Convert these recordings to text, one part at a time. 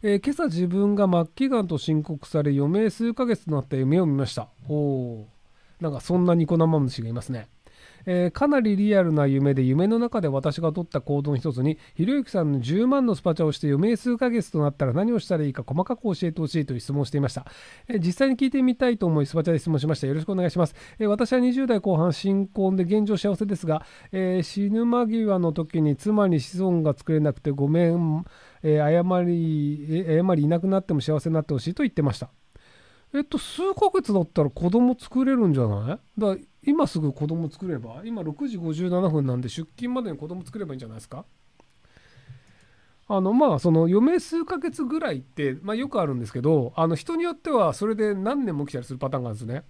えー、今朝自分が末期がんと申告され余命数ヶ月となった夢を見ましたおおなんかそんなニコ生虫がいますねえー、かなりリアルな夢で夢の中で私が取った行動の一つにひろゆきさんの10万のスパチャをして余命数ヶ月となったら何をしたらいいか細かく教えてほしいという質問をしていました、えー、実際に聞いてみたいと思いスパチャで質問しましたよろしくお願いします、えー、私は20代後半新婚で現状幸せですが、え死ぬ間際の時に妻に子孫が作れなくてごめん、え謝り、え謝りいなくなっても幸せになってほしいと言ってましたえっと、数ヶ月だったら子供作れるんじゃないだ今すぐ子供作れば今6時57分なんで出勤までに子供作ればいいんじゃないですかあのまあその余命数ヶ月ぐらいって、まあ、よくあるんですけどあの人によってはそれで何年も来たりするパターンがあるんですね。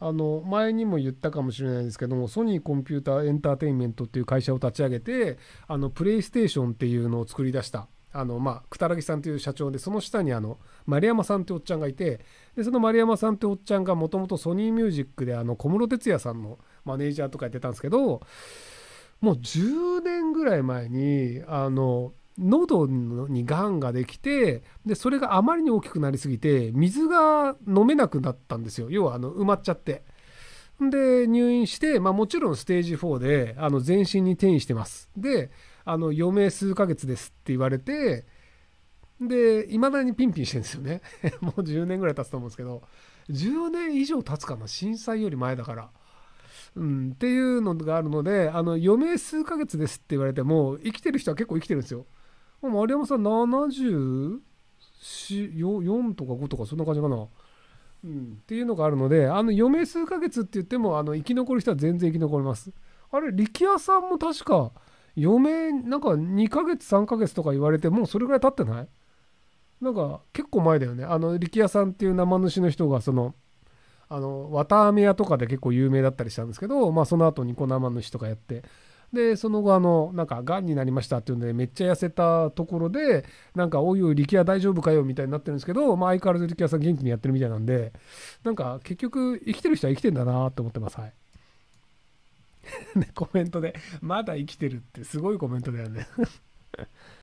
あの前にも言ったかもしれないですけどもソニーコンピューターエンターテインメントっていう会社を立ち上げてあのプレイステーションっていうのを作り出したあの、まあ、くたらぎさんという社長で、その下にあの、丸山さんっておっちゃんがいて、で、その丸山さんっておっちゃんがもともとソニーミュージックであの、小室哲哉さんのマネージャーとかやってたんですけど、もう10年ぐらい前に、あの、喉にがんができてでそれがあまりに大きくなりすぎて水が飲めなくなったんですよ要はあの埋まっちゃってで入院して、まあ、もちろんステージ4であの全身に転移してますであの余命数ヶ月ですって言われてでいまだにピンピンしてるんですよね もう10年ぐらい経つと思うんですけど10年以上経つかな震災より前だから。うん、っていうのがあるのであの余命数ヶ月ですって言われても生きてる人は結構生きてるんですよ。もう丸山さん7 4とか5とかそんな感じかな、うん、っていうのがあるのであの余命数ヶ月って言ってもあの生き残る人は全然生き残りますあれ力也さんも確か余命なんか2ヶ月3ヶ月とか言われてもうそれぐらい経ってないなんか結構前だよねあの力也さんっていう生主の人がそのあの綿あめ屋とかで結構有名だったりしたんですけどまあその後にコ生主とかやってでその後あのなんかがんになりましたっていうんでめっちゃ痩せたところでなんかおいおい力也大丈夫かよみたいになってるんですけど、まあ、相変わらず力也さん元気にやってるみたいなんでなんか結局生きてる人は生きてんだなと思ってますはい。ね、コメントで、まだ生きてるってすごいコメントだよね